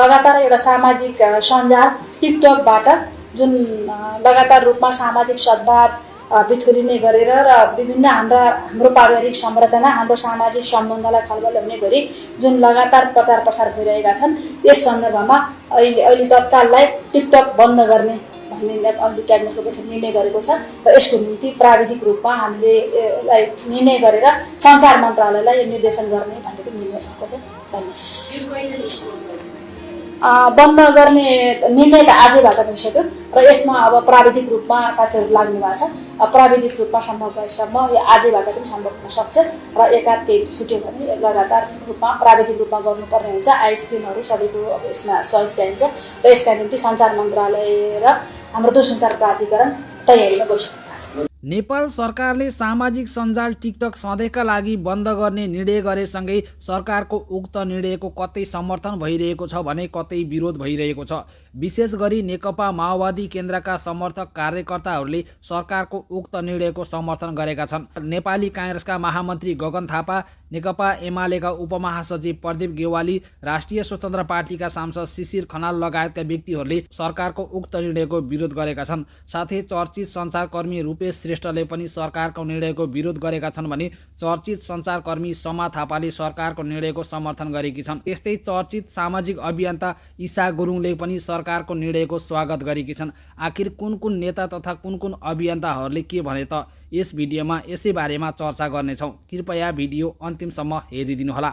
लगातार एउटा सामाजिक सञ्जाल टिकटकबाट जुन लगातार रूपमा सामाजिक सद्भाव बिथुलिने गरेर र विभिन्न हाम्रा हाम्रो पारिवारिक संरचना हाम्रो सामाजिक सम्बन्धलाई खलबल हुने गरी जुन लगातार प्रचार प्रसार भइरहेका छन् यस सन्दर्भमा अहिले अहिले तत्काललाई टिकटक बन्द गर्ने भन्ने अहिले क्याबिनेटको बैठक निर्णय गरेको छ र यसको निम्ति प्राविधिक रूपमा हामीले यसलाई निर्णय गरेर सञ्चार मन्त्रालयलाई यो निर्देशन गर्ने भनेको निर्णय भएको छ धन्यवाद बन्द गर्ने निर्णय त आजैबाट भइसक्यो र यसमा अब प्राविधिक रूपमा साथीहरू लाग्नु भएको छ प्राविधिक रूपमा सम्भव भएसम्म यो आजैबाट पनि सम्भव हुनसक्छ र एकाध छुट्यो भने लगातार रूपमा प्राविधिक रूपमा गर्नुपर्ने हुन्छ आइसक्रिमहरू सबैको अब यसमा सहयोग चाहिन्छ र यसका निम्ति सञ्चार मन्त्रालय र हाम्रो दूरसञ्चार प्राधिकरण तयारीमा गइसकेको छ नेपाल सरकारले सामाजिक सञ्जाल टिकटक सधैँका लागि बन्द गर्ने निर्णय गरेसँगै सरकारको उक्त निर्णयको कतै समर्थन भइरहेको छ भने कतै विरोध भइरहेको छ विशेष गरी नेकपा माओवादी केन्द्रका समर्थक कार्यकर्ताहरूले सरकारको उक्त निर्णयको समर्थन गरेका छन् नेपाली काङ्ग्रेसका महामन्त्री गगन थापा नेकपा एमालेका उपमहासचिव प्रदीप गेवाली राष्ट्रिय स्वतन्त्र पार्टीका सांसद शिशिर खनाल लगायतका व्यक्तिहरूले सरकारको उक्त निर्णयको विरोध गरेका छन् साथै चर्चित सञ्चारकर्मी रूपेश श्रेष्ठले पनि सरकारको निर्णयको विरोध गरेका छन् भने चर्चित सञ्चारकर्मी समा थापाले सरकारको निर्णयको समर्थन गरेकी छन् यस्तै चर्चित सामाजिक अभियन्ता ईसा गुरुङले पनि सरकारको निर्णयको स्वागत गरेकी छन् आखिर कुन कुन नेता तथा कुन कुन अभियन्ताहरूले के भने त यस भिडियोमा यसै बारेमा चर्चा गर्नेछौँ कृपया भिडियो अन्तिमसम्म हेरिदिनुहोला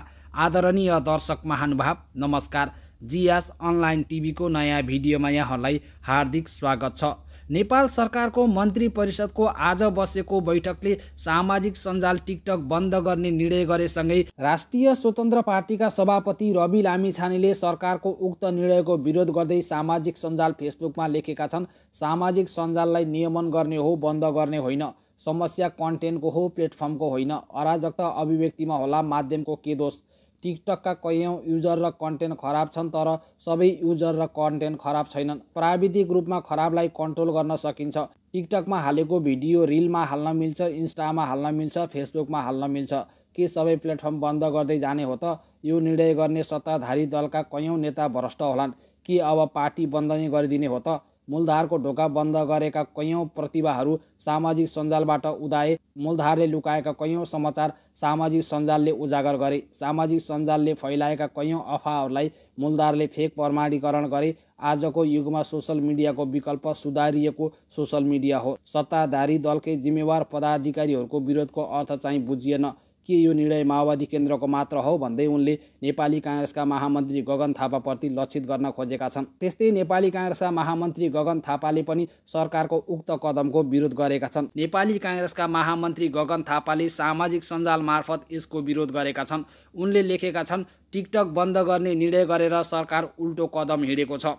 आदरणीय दर्शक महानुभाव नमस्कार जियास अनलाइन टिभीको नयाँ भिडियोमा यहाँहरूलाई हार्दिक स्वागत छ नेपाल सरकारको मन्त्री परिषदको आज बसेको बैठकले सामाजिक सञ्जाल टिकटक बन्द गर्ने निर्णय गरेसँगै राष्ट्रिय स्वतन्त्र पार्टीका सभापति रवि लामिछानेले सरकारको उक्त निर्णयको विरोध गर्दै सामाजिक सञ्जाल फेसबुकमा लेखेका छन् सामाजिक सञ्जाललाई नियमन गर्ने हो बन्द गर्ने होइन समस्या कन्टेन्टको हो प्लेटफर्मको होइन अराजकता अभिव्यक्तिमा होला माध्यमको के दोष टिकटकका कैयौँ युजर र कन्टेन्ट खराब छन् तर सबै युजर र कन्टेन्ट खराब छैनन् प्राविधिक रूपमा खराबलाई कन्ट्रोल गर्न सकिन्छ टिकटकमा हालेको भिडियो रिलमा हाल्न मिल्छ इन्स्टामा हाल्न मिल्छ फेसबुकमा हाल्न मिल्छ के सबै प्लेटफर्म बन्द गर्दै जाने हो त यो निर्णय गर्ने सत्ताधारी दलका कैयौँ नेता भ्रष्ट होलान् कि अब पार्टी बन्द नै गरिदिने हो त मूलधारको ढोका बन्द गरेका कैयौँ प्रतिभाहरू सामाजिक सञ्जालबाट उदाए मूलधारले लुकाएका कैयौँ समाचार सामाजिक सञ्जालले उजागर गरे सामाजिक सञ्जालले फैलाएका कैयौँ अफवाहहरूलाई मूलधारले फेक प्रमाणीकरण गरे आजको युगमा सोसल मिडियाको विकल्प सुधारिएको सोसल मिडिया हो सत्ताधारी दलकै जिम्मेवार पदाधिकारीहरूको विरोधको अर्थ चाहिँ बुझिएन के यो निर्णय माओवादी केन्द्रको मात्र हो भन्दै उनले नेपाली काङ्ग्रेसका महामन्त्री गगन थापाप्रति लक्षित गर्न खोजेका छन् त्यस्तै नेपाली काङ्ग्रेसका महामन्त्री गगन थापाले पनि सरकारको उक्त कदमको विरोध गरेका छन् नेपाली काङ्ग्रेसका महामन्त्री गगन थापाले सामाजिक सञ्जाल मार्फत यसको विरोध गरेका छन् उनले लेखेका छन् टिकटक बन्द गर्ने निर्णय गरेर सरकार उल्टो कदम हिँडेको छ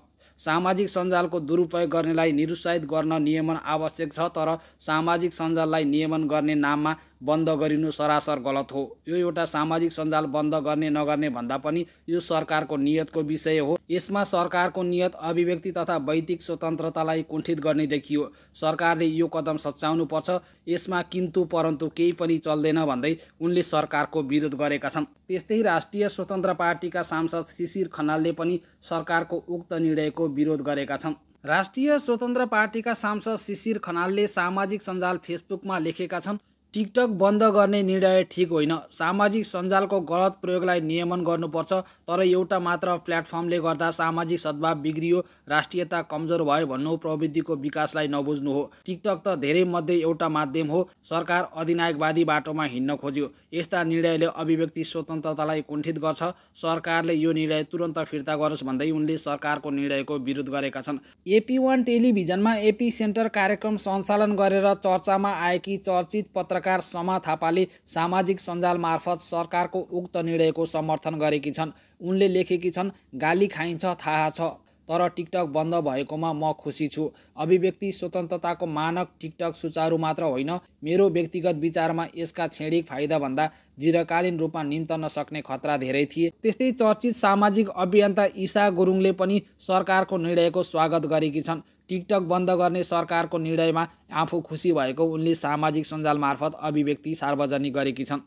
सामाजिक सञ्जालको दुरुपयोग गर्नेलाई निरुत्साहित गर्न नियमन आवश्यक छ तर सामाजिक सञ्जाललाई नियमन गर्ने नाममा बन्द गरिनु सरासर गलत हो यो एउटा सामाजिक सञ्जाल बन्द गर्ने नगर्ने भन्दा पनि यो सरकारको नियतको विषय हो यसमा सरकारको नियत अभिव्यक्ति तथा वैदिक स्वतन्त्रतालाई कुण्ठित गर्ने देखियो सरकारले यो कदम सच्याउनु पर्छ यसमा किन्तु परन्तु केही पनि चल्दैन भन्दै उनले सरकारको विरोध गरेका छन् त्यस्तै राष्ट्रिय स्वतन्त्र पार्टीका सांसद शिशिर खनालले पनि सरकारको उक्त निर्णयको विरोध गरेका छन् राष्ट्रिय स्वतन्त्र पार्टीका सांसद शिशिर खनालले सामाजिक सञ्जाल फेसबुकमा लेखेका छन् टिकटक बन्द गर्ने निर्णय ठिक होइन सामाजिक सञ्जालको गलत प्रयोगलाई नियमन गर्नुपर्छ तर एउटा मात्र प्लेटफर्मले गर्दा सामाजिक सद्भाव बिग्रियो राष्ट्रियता कमजोर भयो भन्नु प्रविधिको विकासलाई नबुझ्नु हो टिकटक त धेरै मध्ये एउटा माध्यम हो सरकार अधिनायकवादी बाटोमा हिँड्न खोज्यो यस्ता निर्णयले अभिव्यक्ति स्वतन्त्रतालाई कुण्ठित गर्छ सरकारले यो निर्णय तुरन्त फिर्ता गरोस् भन्दै उनले सरकारको निर्णयको विरोध गरेका छन् एपी वान टेलिभिजनमा एपी सेन्टर कार्यक्रम सञ्चालन गरेर चर्चामा आएकी चर्चित पत्र पत्रकार समा थापाले सामाजिक सञ्जाल मार्फत सरकारको उक्त निर्णयको समर्थन गरेकी छन् उनले लेखेकी छन् गाली खाइन्छ थाहा छ तर टिकटक बन्द भएकोमा म खुसी छु अभिव्यक्ति स्वतन्त्रताको मानक टिकटक सुचारु मात्र होइन मेरो व्यक्तिगत विचारमा यसका क्षणिक फाइदाभन्दा दीर्घकालीन रूपमा निम्त नसक्ने खतरा धेरै थिए त्यस्तै चर्चित सामाजिक अभियन्ता ईसा गुरुङले पनि सरकारको निर्णयको स्वागत गरेकी छन् टिकटक बन्द गर्ने सरकारको निर्णयमा आफू खुसी भएको उनले सामाजिक सञ्जाल मार्फत अभिव्यक्ति सार्वजनिक गरेकी छन्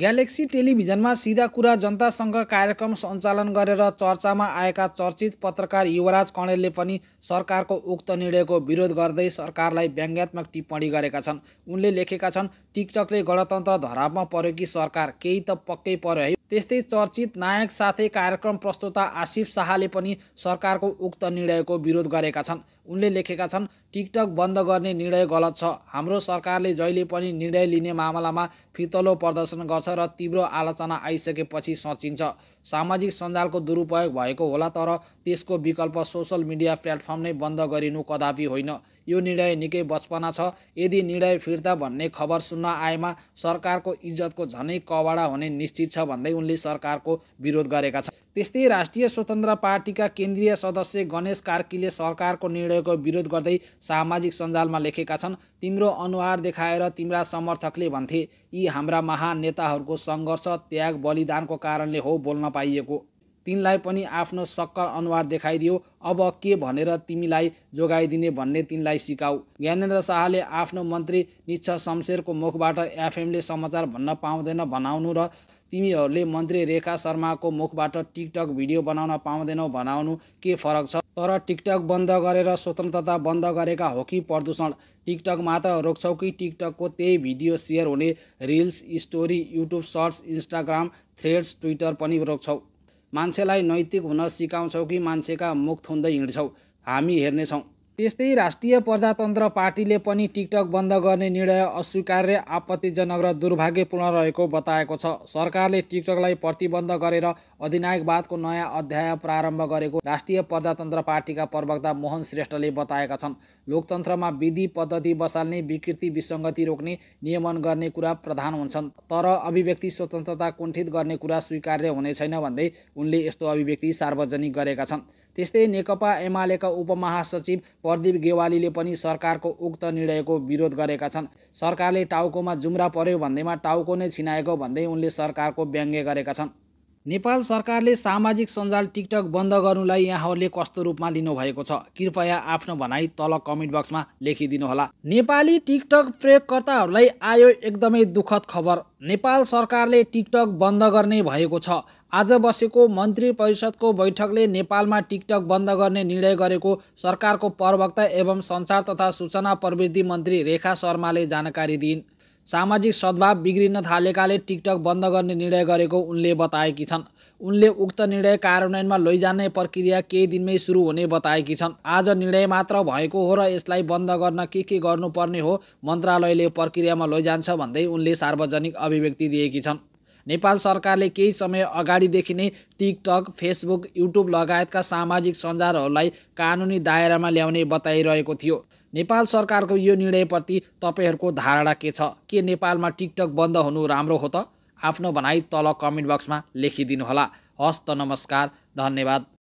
ग्यालेक्सी टेलिभिजनमा सिधा कुरा जनतासँग कार्यक्रम सञ्चालन गरेर चर्चामा आएका चर्चित पत्रकार युवराज कणेलले पनि सरकारको उक्त निर्णयको विरोध गर्दै सरकारलाई व्यङ्ग्यात्मक टिप्पणी गरेका छन् उनले लेखेका छन् टिकटकले गणतन्त्र धरापमा पर्यो कि सरकार केही त पक्कै पर्यो है त्यस्तै चर्चित नायक साथै कार्यक्रम प्रस्तुता आसिफ शाहले पनि सरकारको उक्त निर्णयको विरोध गरेका छन् उनले लेखेका छन् टिकटक बन्द गर्ने निर्णय गलत छ हाम्रो सरकारले जहिले पनि निर्णय लिने मामलामा फितलो प्रदर्शन गर्छ र तीव्र आलोचना आइसकेपछि सचिन्छ सामाजिक सञ्जालको दुरुपयोग भएको होला तर त्यसको विकल्प सोसल मिडिया प्लेटफर्म नै बन्द गरिनु कदापि होइन यो निर्णय निकै बचपना छ यदि निर्णय फिर्ता भन्ने खबर सुन्न आएमा सरकारको इज्जतको झनै कवाडा हुने निश्चित छ भन्दै उनले सरकारको विरोध गरेका छन् त्यस्तै राष्ट्रिय स्वतन्त्र पार्टीका केन्द्रीय सदस्य गणेश कार्कीले सरकारको निर्णयको विरोध गर्दै सामाजिक सञ्जालमा लेखेका छन् तिम्रो अनुहार देखाएर तिम्रा समर्थकले भन्थे यी हाम्रा महान नेताहरूको सङ्घर्ष त्याग बलिदानको कारणले हो बोल्न पाइएको तिनलाई पनि आफ्नो सक्कर अनुहार देखाइदियो अब के भनेर तिमीलाई जोगाइदिने भन्ने तिनलाई सिकाऊ ज्ञानेन्द्र शाहले आफ्नो मन्त्री निच्छ शमशेरको मुखबाट एफएमले समाचार भन्न पाउँदैन भनाउनु र तिमीहरूले मन्त्री रेखा शर्माको मुखबाट टिकटक भिडियो बनाउन पाउँदैनौ भनाउनु के फरक छ तर टिकटक बन्द गरेर स्वतन्त्रता बन्द गरेका हो कि प्रदूषण टिकटक मात्र रोक्छौ कि टिकटकको त्यही भिडियो सेयर हुने reels story YouTube shorts Instagram threads Twitter पनि रोक्छौ मान्छेलाई नैतिक हुन सिकाउँछौ कि मान्छेका मुख थुन्दै हिँड्छौ हामी हेर्नेछौँ त्यस्तै राष्ट्रिय प्रजातन्त्र पार्टीले पनि टिकटक बन्द गर्ने निर्णय अस्वीकार्य आपत्तिजनक र दुर्भाग्यपूर्ण रहेको बताएको छ सरकारले टिकटकलाई प्रतिबन्ध गरेर अधिनायकवादको नयाँ अध्याय प्रारम्भ गरेको राष्ट्रिय प्रजातन्त्र पार्टीका प्रवक्ता मोहन श्रेष्ठले बताएका छन् लोकतन्त्रमा विधि पद्धति बसाल्ने विकृति विसङ्गति रोक्ने नियमन गर्ने कुरा प्रधान हुन्छन् तर अभिव्यक्ति स्वतन्त्रता कुण्ठित गर्ने कुरा स्वीकार्य हुने छैन भन्दै उनले यस्तो अभिव्यक्ति सार्वजनिक गरेका छन् त्यस्तै नेकपा एमालेका उपमहासचिव प्रदीप गेवालीले पनि सरकारको उक्त निर्णयको विरोध गरेका छन् सरकारले टाउकोमा जुम्रा पर्यो भन्दैमा टाउको नै छिनाएको भन्दै उनले सरकारको व्यङ्ग्य गरेका छन् नेपाल सरकारले सामाजिक सञ्जाल टिकटक बन्द गर्नुलाई यहाँहरूले कस्तो रूपमा लिनुभएको छ कृपया आफ्नो भनाइ तल कमेन्ट बक्समा लेखिदिनुहोला नेपाली टिकटक प्रयोगकर्ताहरूलाई आयो एकदमै दुःखद खबर नेपाल सरकारले टिकटक बन्द गर्ने भएको छ आज बसेको मन्त्री परिषदको बैठकले नेपालमा टिकटक बन्द गर्ने निर्णय गरेको सरकारको प्रवक्ता एवं सञ्चार तथा सूचना प्रविधि मन्त्री रेखा शर्माले जानकारी दिइन् सामाजिक सद्भाव बिग्रिन थालेकाले टिकटक बन्द गर्ने निर्णय गरेको उनले बताएकी छन् उनले उक्त निर्णय कार्यान्वयनमा लैजाने प्रक्रिया केही दिनमै सुरु हुने बताएकी छन् आज निर्णय मात्र भएको हो र यसलाई बन्द गर्न के के गर्नुपर्ने हो मन्त्रालयले प्रक्रियामा लैजान्छ भन्दै उनले सार्वजनिक अभिव्यक्ति दिएकी छन् नेपाल सरकारले केही समय अगाडिदेखि नै टिकटक फेसबुक युट्युब लगायतका सामाजिक सञ्जालहरूलाई कानुनी दायरामा ल्याउने बताइरहेको थियो नेपाल सरकारको यो निर्णयप्रति तपाईँहरूको धारणा के छ के नेपालमा टिकटक बन्द हुनु राम्रो हो त आफ्नो भनाइ तल कमेन्ट बक्समा लेखिदिनुहोला हस्त नमस्कार धन्यवाद